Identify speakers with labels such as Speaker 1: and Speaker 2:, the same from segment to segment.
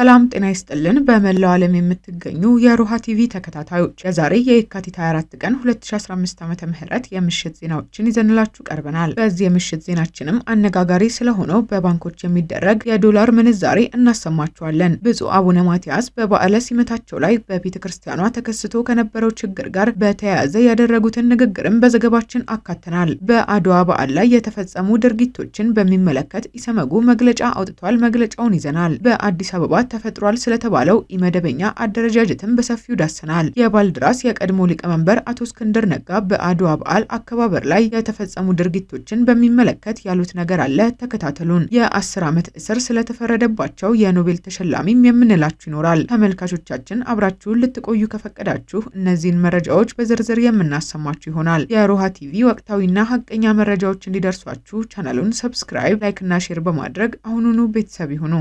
Speaker 1: ሰላም ጤና ይስጥልን። በመላው ዓለም የምትገኙ የሮሃ ቲቪ ተከታታዮች የዛሬ የካቲት 24 ቀን 2015 ዓ ም የምሽት ዜናዎችን ይዘንላችሁ ቀርበናል። በዚህ የምሽት ዜናችንም አነጋጋሪ ስለሆነው በባንኮች የሚደረግ የዶላር ምንዛሬ እናሰማችኋለን። ብፁዕ አቡነ ማትያስ በበዓለ ሲመታቸው ላይ በቤተ ክርስቲያኗ ተከስቶ ከነበረው ችግር ጋር በተያያዘ ያደረጉትን ንግግርም በዘገባችን አካተናል። በአድዋ በዓል ላይ የተፈጸሙ ድርጊቶችን በሚመለከት ኢሰመጉ መግለጫ አውጥቷል። መግለጫውን ይዘናል። በአዲስ አበባ ስርዓት ተፈጥሯል ስለተባለው ኢመደበኛ አደረጃጀትም በሰፊው ዳሰናል። የባልድራስ የቀድሞ ሊቀመንበር አቶ እስክንድር ነጋ በአድዋ በዓል አከባበር ላይ የተፈጸሙ ድርጊቶችን በሚመለከት ያሉት ነገር አለ። ተከታተሉን። የአስር ዓመት እስር ስለተፈረደባቸው የኖቤል ተሸላሚም የምንላችሁ ይኖራል። ተመልካቾቻችን አብራችሁን ልትቆዩ ከፈቀዳችሁ እነዚህን መረጃዎች በዝርዝር የምናሰማችሁ ይሆናል። የሮሃ ቲቪ ወቅታዊና ሀቀኛ መረጃዎች እንዲደርሷችሁ ቻናሉን ሰብስክራይብ፣ ላይክና ሼር በማድረግ አሁኑኑ ቤተሰብ ይሁኑ።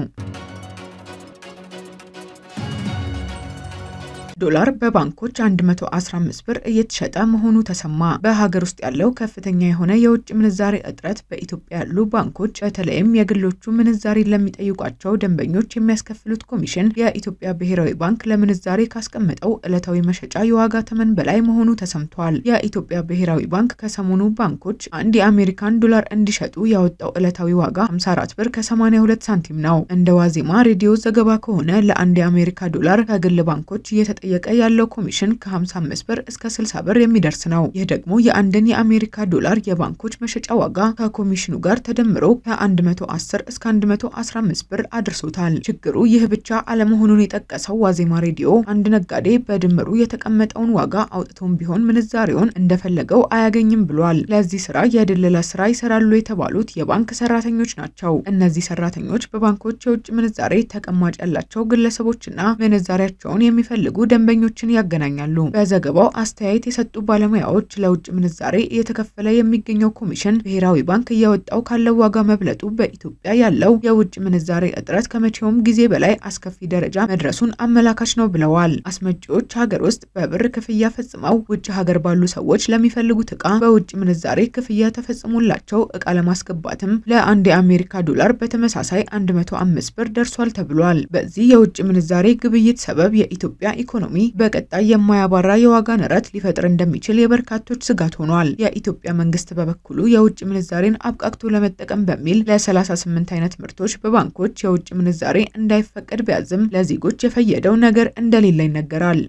Speaker 1: ዶላር በባንኮች 115 ብር እየተሸጠ መሆኑ ተሰማ። በሀገር ውስጥ ያለው ከፍተኛ የሆነ የውጭ ምንዛሬ እጥረት በኢትዮጵያ ያሉ ባንኮች በተለይም የግሎቹ ምንዛሬ ለሚጠይቋቸው ደንበኞች የሚያስከፍሉት ኮሚሽን የኢትዮጵያ ብሔራዊ ባንክ ለምንዛሬ ካስቀመጠው ዕለታዊ መሸጫ የዋጋ ተመን በላይ መሆኑ ተሰምቷል። የኢትዮጵያ ብሔራዊ ባንክ ከሰሞኑ ባንኮች አንድ የአሜሪካን ዶላር እንዲሸጡ ያወጣው ዕለታዊ ዋጋ 54 ብር ከ82 ሳንቲም ነው። እንደ ዋዜማ ሬዲዮ ዘገባ ከሆነ ለአንድ የአሜሪካ ዶላር ከግል ባንኮች እየተጠ እየጠየቀ ያለው ኮሚሽን ከ55 ብር እስከ 60 ብር የሚደርስ ነው። ይህ ደግሞ የአንድን የአሜሪካ ዶላር የባንኮች መሸጫ ዋጋ ከኮሚሽኑ ጋር ተደምሮ ከ110 እስከ 115 ብር አድርሶታል። ችግሩ ይህ ብቻ አለመሆኑን የጠቀሰው ዋዜማ ሬዲዮ አንድ ነጋዴ በድምሩ የተቀመጠውን ዋጋ አውጥቶም ቢሆን ምንዛሬውን እንደፈለገው አያገኝም ብሏል። ለዚህ ስራ የድለላ ስራ ይሰራሉ የተባሉት የባንክ ሰራተኞች ናቸው። እነዚህ ሰራተኞች በባንኮች የውጭ ምንዛሬ ተቀማጭ ያላቸው ግለሰቦችና ምንዛሬያቸውን የሚፈልጉ ደንበኞችን ያገናኛሉ። በዘገባው አስተያየት የሰጡ ባለሙያዎች ለውጭ ምንዛሬ እየተከፈለ የሚገኘው ኮሚሽን ብሔራዊ ባንክ እያወጣው ካለው ዋጋ መብለጡ በኢትዮጵያ ያለው የውጭ ምንዛሬ እጥረት ከመቼውም ጊዜ በላይ አስከፊ ደረጃ መድረሱን አመላካች ነው ብለዋል። አስመጪዎች ሀገር ውስጥ በብር ክፍያ ፈጽመው ውጭ ሀገር ባሉ ሰዎች ለሚፈልጉት እቃ በውጭ ምንዛሬ ክፍያ ተፈጽሞላቸው እቃ ለማስገባትም ለአንድ የአሜሪካ ዶላር በተመሳሳይ 105 ብር ደርሷል ተብሏል። በዚህ የውጭ ምንዛሬ ግብይት ሰበብ የኢትዮጵያ ኢኮኖሚ ኢኮኖሚ በቀጣይ የማያባራ የዋጋ ንረት ሊፈጥር እንደሚችል የበርካቶች ስጋት ሆኗል። የኢትዮጵያ መንግስት በበኩሉ የውጭ ምንዛሬን አብቃቅቶ ለመጠቀም በሚል ለ38 አይነት ምርቶች በባንኮች የውጭ ምንዛሬ እንዳይፈቀድ ቢያዝም ለዜጎች የፈየደው ነገር እንደሌለ ይነገራል።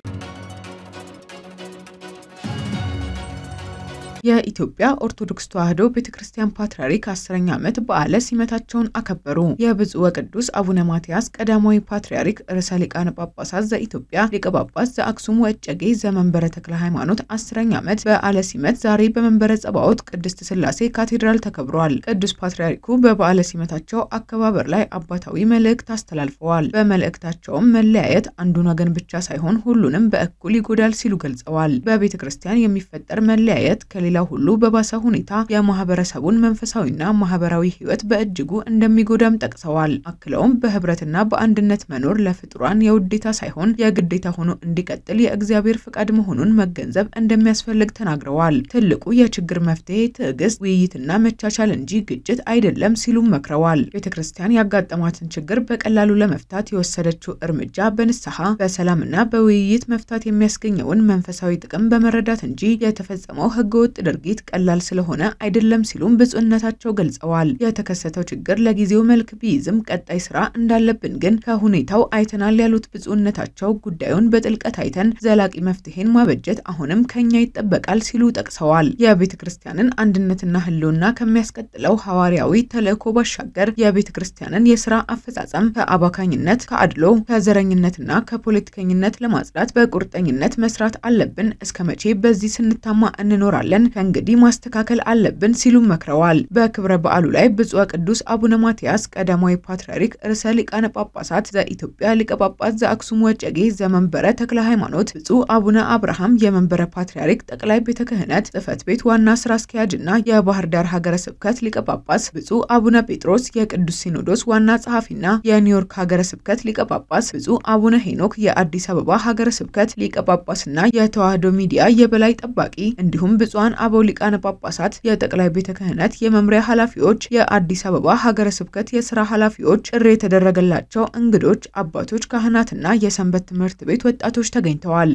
Speaker 1: የኢትዮጵያ ኦርቶዶክስ ተዋሕዶ ቤተ ክርስቲያን ፓትርያርክ አስረኛ ዓመት በዓለ ሲመታቸውን አከበሩ። የብፁዕ ወቅዱስ አቡነ ማትያስ ቀዳማዊ ፓትርያርክ ርዕሰ ሊቃነ ጳጳሳት ዘኢትዮጵያ ሊቀ ጳጳስ ዘአክሱም ወእጨጌ ዘመንበረ ተክለ ሃይማኖት አስረኛ ዓመት በዓለ ሲመት ዛሬ በመንበረ ጸባዖት ቅድስት ስላሴ ካቴድራል ተከብሯል። ቅዱስ ፓትርያርኩ በበዓለ ሲመታቸው አከባበር ላይ አባታዊ መልእክት አስተላልፈዋል። በመልእክታቸውም መለያየት አንዱን ወገን ብቻ ሳይሆን ሁሉንም በእኩል ይጎዳል ሲሉ ገልጸዋል። በቤተ ክርስቲያን የሚፈጠር መለያየት ከሌላ ሌላው ሁሉ በባሰ ሁኔታ የማህበረሰቡን መንፈሳዊና ማህበራዊ ህይወት በእጅጉ እንደሚጎዳም ጠቅሰዋል። አክለውም በህብረትና በአንድነት መኖር ለፍጡራን የውዴታ ሳይሆን የግዴታ ሆኖ እንዲቀጥል የእግዚአብሔር ፍቃድ መሆኑን መገንዘብ እንደሚያስፈልግ ተናግረዋል። ትልቁ የችግር መፍትሄ ትዕግስት፣ ውይይትና መቻቻል እንጂ ግጭት አይደለም ሲሉም መክረዋል። ቤተ ክርስቲያን ያጋጠማትን ችግር በቀላሉ ለመፍታት የወሰደችው እርምጃ በንስሐ በሰላምና በውይይት መፍታት የሚያስገኘውን መንፈሳዊ ጥቅም በመረዳት እንጂ የተፈጸመው ህገወጥ ድርጊት ቀላል ስለሆነ አይደለም ሲሉም ብፁዕነታቸው ገልጸዋል። የተከሰተው ችግር ለጊዜው መልክ ቢይዝም ቀጣይ ስራ እንዳለብን ግን ከሁኔታው አይተናል ያሉት ብፁዕነታቸው ጉዳዩን በጥልቀት አይተን ዘላቂ መፍትሄን ማበጀት አሁንም ከኛ ይጠበቃል ሲሉ ጠቅሰዋል። የቤተ ክርስቲያንን አንድነትና ህልውና ከሚያስቀጥለው ሐዋርያዊ ተልእኮ ባሻገር የቤተ ክርስቲያንን የስራ አፈጻጸም ከአባካኝነት፣ ከአድሎ፣ ከዘረኝነትና ከፖለቲከኝነት ለማጽዳት በቁርጠኝነት መስራት አለብን። እስከ መቼ በዚህ ስንታማ እንኖራለን? ከእንግዲህ ማስተካከል አለብን ሲሉም መክረዋል። በክብረ በዓሉ ላይ ብፁዕ ቅዱስ አቡነ ማትያስ ቀዳማዊ ፓትርያርክ ርዕሰ ሊቃነ ጳጳሳት ዘኢትዮጵያ ሊቀ ጳጳስ ዘአክሱም ወጨጌ ዘመንበረ ተክለ ሃይማኖት፣ ብፁዕ አቡነ አብርሃም የመንበረ ፓትርያርክ ጠቅላይ ቤተ ክህነት ጽሕፈት ቤት ዋና ስራ አስኪያጅ እና የባህር ዳር ሀገረ ስብከት ሊቀ ጳጳስ፣ ብፁዕ አቡነ ጴጥሮስ የቅዱስ ሲኖዶስ ዋና ጸሐፊና የኒውዮርክ ሀገረ ስብከት ሊቀ ጳጳስ፣ ብፁዕ አቡነ ሄኖክ የአዲስ አበባ ሀገረ ስብከት ሊቀ ጳጳስና የተዋህዶ ሚዲያ የበላይ ጠባቂ እንዲሁም ብፁዓን አበው ሊቃነ ጳጳሳት፣ የጠቅላይ ቤተ ክህነት የመምሪያ ኃላፊዎች፣ የአዲስ አበባ ሀገረ ስብከት የስራ ኃላፊዎች፣ ጥሪ የተደረገላቸው እንግዶች፣ አባቶች፣ ካህናትና የሰንበት ትምህርት ቤት ወጣቶች ተገኝተዋል።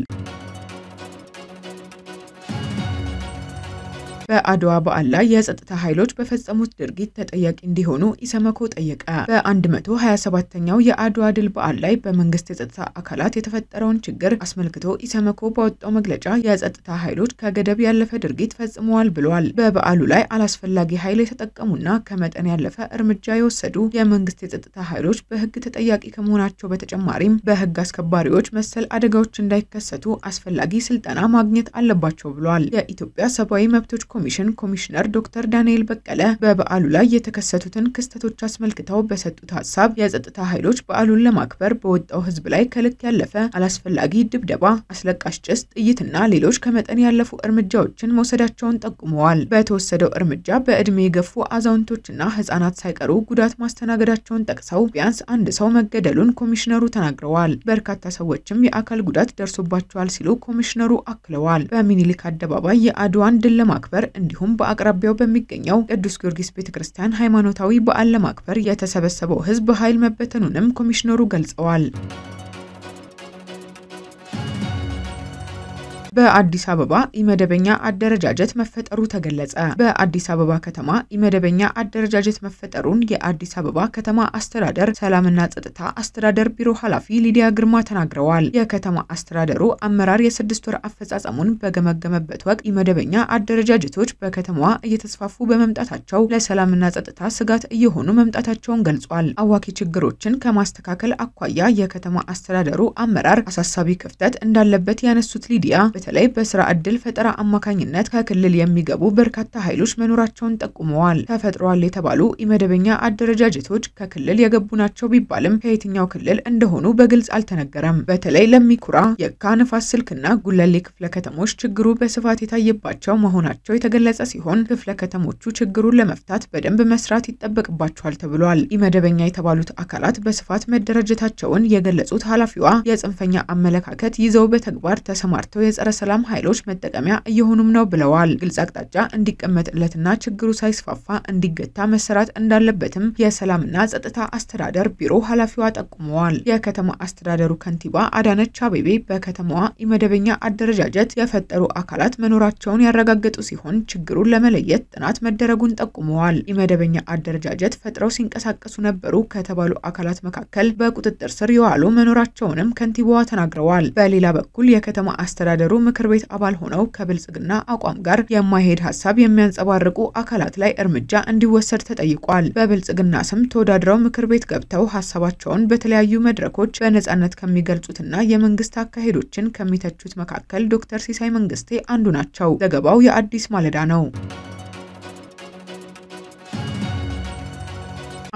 Speaker 1: በአድዋ በዓል ላይ የጸጥታ ኃይሎች በፈጸሙት ድርጊት ተጠያቂ እንዲሆኑ ኢሰመኮ ጠየቀ። በ127ኛው የአድዋ ድል በዓል ላይ በመንግስት የጸጥታ አካላት የተፈጠረውን ችግር አስመልክቶ ኢሰመኮ በወጣው መግለጫ የጸጥታ ኃይሎች ከገደብ ያለፈ ድርጊት ፈጽመዋል ብለዋል። በበዓሉ ላይ አላስፈላጊ ኃይል የተጠቀሙና ከመጠን ያለፈ እርምጃ የወሰዱ የመንግስት የጸጥታ ኃይሎች በህግ ተጠያቂ ከመሆናቸው በተጨማሪም በህግ አስከባሪዎች መሰል አደጋዎች እንዳይከሰቱ አስፈላጊ ስልጠና ማግኘት አለባቸው ብለዋል። የኢትዮጵያ ሰብአዊ መብቶች ኮሚሽን ኮሚሽነር ዶክተር ዳንኤል በቀለ በበዓሉ ላይ የተከሰቱትን ክስተቶች አስመልክተው በሰጡት ሀሳብ የጸጥታ ኃይሎች በዓሉን ለማክበር በወጣው ህዝብ ላይ ከልክ ያለፈ አላስፈላጊ ድብደባ፣ አስለቃሽ ጭስ፣ ጥይትና ሌሎች ከመጠን ያለፉ እርምጃዎችን መውሰዳቸውን ጠቁመዋል። በተወሰደው እርምጃ በዕድሜ የገፉ አዛውንቶችና ህጻናት ሳይቀሩ ጉዳት ማስተናገዳቸውን ጠቅሰው ቢያንስ አንድ ሰው መገደሉን ኮሚሽነሩ ተናግረዋል። በርካታ ሰዎችም የአካል ጉዳት ደርሶባቸዋል ሲሉ ኮሚሽነሩ አክለዋል። በሚኒሊክ አደባባይ የአድዋን ድል ለማክበር እንዲሁም በአቅራቢያው በሚገኘው ቅዱስ ጊዮርጊስ ቤተክርስቲያን ሃይማኖታዊ በዓል ለማክበር የተሰበሰበው ህዝብ በኃይል መበተኑንም ኮሚሽነሩ ገልጸዋል። በአዲስ አበባ ኢመደበኛ አደረጃጀት መፈጠሩ ተገለጸ። በአዲስ አበባ ከተማ ኢመደበኛ አደረጃጀት መፈጠሩን የአዲስ አበባ ከተማ አስተዳደር ሰላምና ጸጥታ አስተዳደር ቢሮ ኃላፊ ሊዲያ ግርማ ተናግረዋል። የከተማ አስተዳደሩ አመራር የስድስት ወር አፈጻጸሙን በገመገመበት ወቅት ኢመደበኛ አደረጃጀቶች በከተማዋ እየተስፋፉ በመምጣታቸው ለሰላምና ጸጥታ ስጋት እየሆኑ መምጣታቸውን ገልጿል። አዋኪ ችግሮችን ከማስተካከል አኳያ የከተማ አስተዳደሩ አመራር አሳሳቢ ክፍተት እንዳለበት ያነሱት ሊዲያ በተለይ በስራ ዕድል ፈጠራ አማካኝነት ከክልል የሚገቡ በርካታ ኃይሎች መኖራቸውን ጠቁመዋል። ተፈጥሯል የተባሉ ኢመደበኛ አደረጃጀቶች ከክልል የገቡ ናቸው ቢባልም ከየትኛው ክልል እንደሆኑ በግልጽ አልተነገረም። በተለይ ለሚኩራ፣ የካ፣ ንፋስ ስልክና ጉለሌ ክፍለ ከተሞች ችግሩ በስፋት የታየባቸው መሆናቸው የተገለጸ ሲሆን ክፍለ ከተሞቹ ችግሩን ለመፍታት በደንብ መስራት ይጠበቅባቸዋል ተብሏል። ኢመደበኛ የተባሉት አካላት በስፋት መደራጀታቸውን የገለጹት ኃላፊዋ የጽንፈኛ አመለካከት ይዘው በተግባር ተሰማርተው የጸረ የጸረ ኃይሎች መጠቀሚያ እየሆኑም ነው ብለዋል። ግልጽ አቅጣጫ እንዲቀመጥለትና ችግሩ ሳይስፋፋ እንዲገታ መሰራት እንዳለበትም የሰላምና ጸጥታ አስተዳደር ቢሮ ኃላፊዋ ጠቁመዋል። የከተማ አስተዳደሩ ከንቲባ አዳነች አቤቤ በከተማዋ የመደበኛ አደረጃጀት የፈጠሩ አካላት መኖራቸውን ያረጋገጡ ሲሆን ችግሩን ለመለየት ጥናት መደረጉን ጠቁመዋል። የመደበኛ አደረጃጀት ፈጥረው ሲንቀሳቀሱ ነበሩ ከተባሉ አካላት መካከል በቁጥጥር ስር የዋሉ መኖራቸውንም ከንቲባዋ ተናግረዋል። በሌላ በኩል የከተማ አስተዳደሩ ምክር ቤት አባል ሆነው ከብልጽግና አቋም ጋር የማይሄድ ሀሳብ የሚያንጸባርቁ አካላት ላይ እርምጃ እንዲወሰድ ተጠይቋል። በብልጽግና ስም ተወዳድረው ምክር ቤት ገብተው ሀሳባቸውን በተለያዩ መድረኮች በነጻነት ከሚገልጹትና የመንግስት አካሄዶችን ከሚተቹት መካከል ዶክተር ሲሳይ መንግስቴ አንዱ ናቸው። ዘገባው የአዲስ ማለዳ ነው።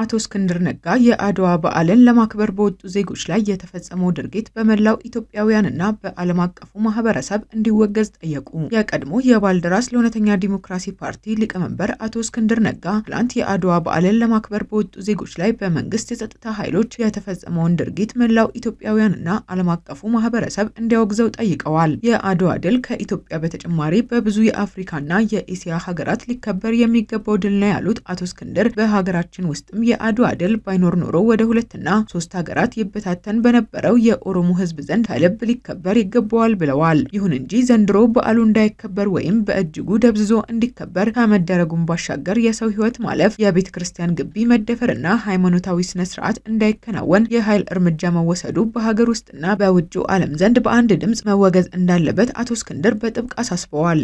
Speaker 1: አቶ እስክንድር ነጋ የአድዋ በዓልን ለማክበር በወጡ ዜጎች ላይ የተፈጸመው ድርጊት በመላው ኢትዮጵያውያንና በዓለም አቀፉ ማህበረሰብ እንዲወገዝ ጠየቁ። የቀድሞ የባልደራስ ለእውነተኛ ዲሞክራሲ ፓርቲ ሊቀመንበር አቶ እስክንድር ነጋ ትላንት የአድዋ በዓልን ለማክበር በወጡ ዜጎች ላይ በመንግስት የጸጥታ ኃይሎች የተፈጸመውን ድርጊት መላው ኢትዮጵያውያንና ዓለም አቀፉ ማህበረሰብ እንዲያወግዘው ጠይቀዋል። የአድዋ ድል ከኢትዮጵያ በተጨማሪ በብዙ የአፍሪካና የኤስያ ሀገራት ሊከበር የሚገባው ድል ነው ያሉት አቶ እስክንድር በሀገራችን ውስጥም የአድዋ ድል ባይኖር ኖሮ ወደ ሁለትና ሶስት ሀገራት ይበታተን በነበረው የኦሮሞ ሕዝብ ዘንድ ከልብ ሊከበር ይገባዋል ብለዋል። ይሁን እንጂ ዘንድሮ በዓሉ እንዳይከበር ወይም በእጅጉ ደብዝዞ እንዲከበር ከመደረጉም ባሻገር የሰው ህይወት ማለፍ፣ የቤተ ክርስቲያን ግቢ መደፈርና ሃይማኖታዊ ስነ ስርዓት እንዳይከናወን የኃይል እርምጃ መወሰዱ በሀገር ውስጥና በውጭ ዓለም ዘንድ በአንድ ድምፅ መወገዝ እንዳለበት አቶ እስክንድር በጥብቅ አሳስበዋል።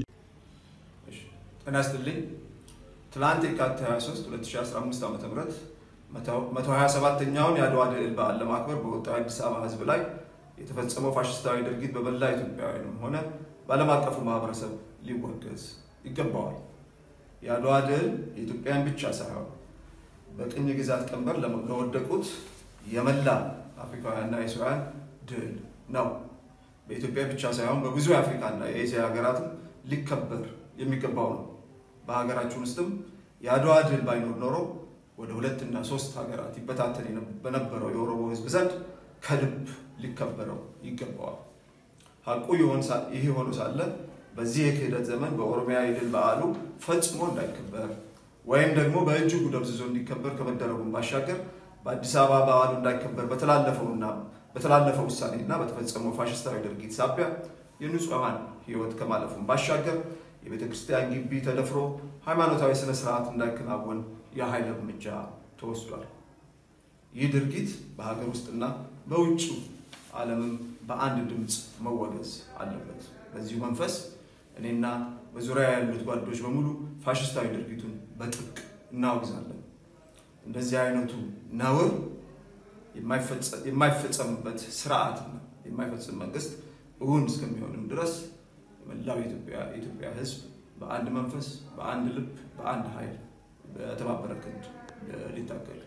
Speaker 2: ጤና ትላንት የካቲት 23 2015 ም 127ኛውን የአድዋ ድል በዓል ለማክበር በወጣው አዲስ አበባ ህዝብ ላይ የተፈጸመው ፋሽስታዊ ድርጊት በመላ ኢትዮጵያውያንም ሆነ በዓለም አቀፉ ማህበረሰብ ሊወገዝ ይገባዋል። የአድዋ ድል የኢትዮጵያን ብቻ ሳይሆን በቅኝ ግዛት ቀንበር ለወደቁት የመላ አፍሪካውያንና የእስያውያን ድል ነው። በኢትዮጵያ ብቻ ሳይሆን በብዙ የአፍሪካና የኤስያ ሀገራትም ሊከበር የሚገባው ነው። በሀገራችን ውስጥም የአድዋ ድል ባይኖር ኖሮ ወደ ሁለትና ሶስት ሀገራት ይበታተን በነበረው የኦሮሞ ህዝብ ዘንድ ከልብ ሊከበረው ይገባዋል። ሀቁ ይህ የሆኑ ሳለ በዚህ የክህደት ዘመን በኦሮሚያ የድል በዓሉ ፈጽሞ እንዳይከበር ወይም ደግሞ በእጅጉ ደብዝዞ እንዲከበር ከመደረጉን ባሻገር በአዲስ አበባ በዓሉ እንዳይከበር በተላለፈውና በተላለፈው ውሳኔና በተፈጸመው ፋሽስታዊ ድርጊት ሳቢያ የንጹሐን ህይወት ከማለፉን ባሻገር የቤተ ክርስቲያን ግቢ ተደፍሮ ሃይማኖታዊ ስነ ስርዓት እንዳይከናወን የኃይል እርምጃ ተወስዷል። ይህ ድርጊት በሀገር ውስጥና በውጭ ዓለምም በአንድ ድምፅ መወገዝ አለበት። በዚሁ መንፈስ እኔና በዙሪያ ያሉት ጓዶች በሙሉ ፋሽስታዊ ድርጊቱን በጥብቅ እናወግዛለን። እንደዚህ አይነቱ ነውር የማይፈጸምበት ስርዓትና የማይፈጽም መንግስት እውን እስከሚሆንም ድረስ መላው የኢትዮጵያ ህዝብ በአንድ መንፈስ፣ በአንድ ልብ፣ በአንድ ኃይል በተባበረ ክንድ ሊታገል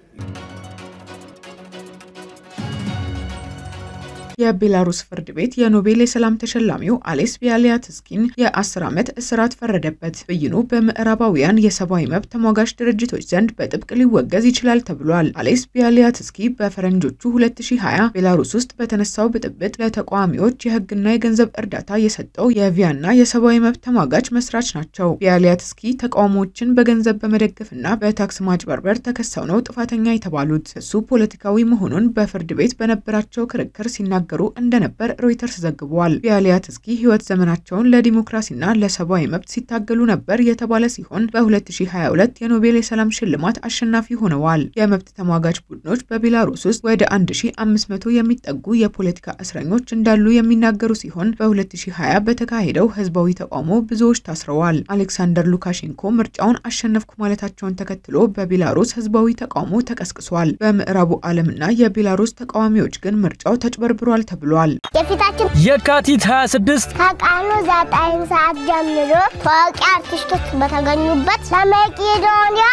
Speaker 1: የቤላሩስ ፍርድ ቤት የኖቤል የሰላም ተሸላሚው አሌስ ቢያሊያትስኪን የአስር ዓመት እስራት ፈረደበት። ብይኑ በምዕራባውያን የሰብአዊ መብት ተሟጋች ድርጅቶች ዘንድ በጥብቅ ሊወገዝ ይችላል ተብሏል። አሌስ ቢያሊያትስኪ በፈረንጆቹ 2020 ቤላሩስ ውስጥ በተነሳው ብጥብጥ ለተቃዋሚዎች የሕግና የገንዘብ እርዳታ የሰጠው የቪያና የሰብአዊ መብት ተሟጋች መስራች ናቸው። ቢያሊያትስኪ ተቃውሞዎችን በገንዘብ በመደገፍና በታክስ ማጭበርበር ተከሰው ነው ጥፋተኛ የተባሉት። እሱ ፖለቲካዊ መሆኑን በፍርድ ቤት በነበራቸው ክርክር ሲናገ ሲናገሩ እንደነበር ሮይተርስ ዘግቧል። ቢያሊያትስኪ ህይወት ዘመናቸውን ለዲሞክራሲና ለሰብአዊ መብት ሲታገሉ ነበር የተባለ ሲሆን በ2022 የኖቤል የሰላም ሽልማት አሸናፊ ሆነዋል። የመብት ተሟጋች ቡድኖች በቤላሩስ ውስጥ ወደ 1500 የሚጠጉ የፖለቲካ እስረኞች እንዳሉ የሚናገሩ ሲሆን በ2020 በተካሄደው ህዝባዊ ተቃውሞ ብዙዎች ታስረዋል። አሌክሳንደር ሉካሼንኮ ምርጫውን አሸነፍኩ ማለታቸውን ተከትሎ በቤላሩስ ህዝባዊ ተቃውሞ ተቀስቅሷል። በምዕራቡ ዓለምና የቤላሩስ ተቃዋሚዎች ግን ምርጫው ተጭበርብሯል ጀምሯል ተብሏል። የፊታችን የካቲት 26 ከቀኑ 9 ሰዓት ጀምሮ
Speaker 2: ታዋቂ አርቲስቶች በተገኙበት ለመቄዶንያ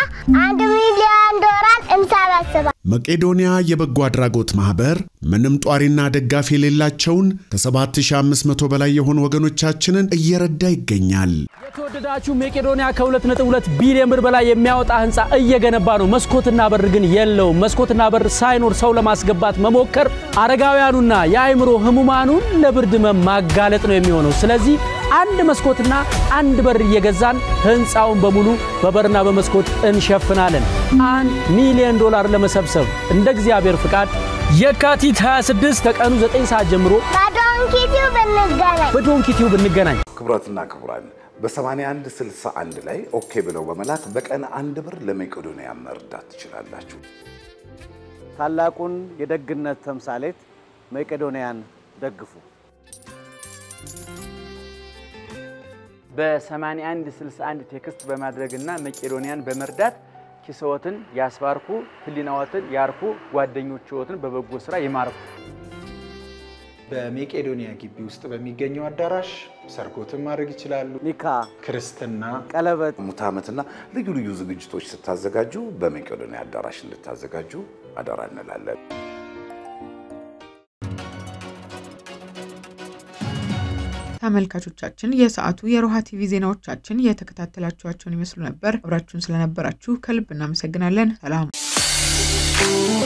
Speaker 2: አንድ ሚሊዮን ዶላር እንሰበስባል።
Speaker 1: መቄዶንያ የበጎ አድራጎት ማኅበር ምንም ጧሪና ደጋፊ
Speaker 2: የሌላቸውን ከ7500 በላይ የሆኑ ወገኖቻችንን እየረዳ ይገኛል።
Speaker 1: የተወደዳችሁ መቄዶንያ ከ2.2 ቢሊዮን ብር በላይ የሚያወጣ ህንፃ እየገነባ ነው። መስኮትና በር ግን የለውም። መስኮትና በር ሳይኖር ሰው ለማስገባት መሞከር አረጋውያኑና የአእምሮ ህሙማኑን ለብርድ ማጋለጥ ነው የሚሆነው። ስለዚህ አንድ መስኮትና አንድ በር እየገዛን ህንፃውን በሙሉ በበርና በመስኮት እንሸፍናለን። አንድ ሚሊዮን ዶላር ለመሰብሰብ እንደ እግዚአብሔር ፍቃድ የካቲት 26 ከቀኑ 9
Speaker 2: ሰዓት ጀምሮ በዶንኪቲው ብንገናኝ በዶንኪቲው ብንገናኝ። ክቡራትና ክቡራን በ8161 ላይ ኦኬ ብለው በመላክ በቀን አንድ ብር ለመቄዶንያ መርዳት ትችላላችሁ። ታላቁን የደግነት ተምሳሌት መቄዶንያን ደግፉ። በ8161 ቴክስት በማድረግና መቄዶንያን በመርዳት ኪሶትን ያስባርኩ፣ ህሊናዎትን ያርኩ፣ ጓደኞችዎትን በበጎ ስራ ይማርኩ። በመቄዶንያ ግቢ ውስጥ በሚገኘው አዳራሽ ሰርጎትን ማድረግ ይችላሉ። ኒካ፣ ክርስትና፣ ቀለበት፣ ሙት ዓመትና ልዩ ልዩ ዝግጅቶች ስታዘጋጁ በመቄዶንያ አዳራሽ እንድታዘጋጁ አደራ እንላለን።
Speaker 1: ተመልካቾቻችን የሰዓቱ የሮሃ ቲቪ ዜናዎቻችን የተከታተላችኋቸውን ይመስሉ ነበር። አብራችሁን ስለነበራችሁ ከልብ እናመሰግናለን። ሰላም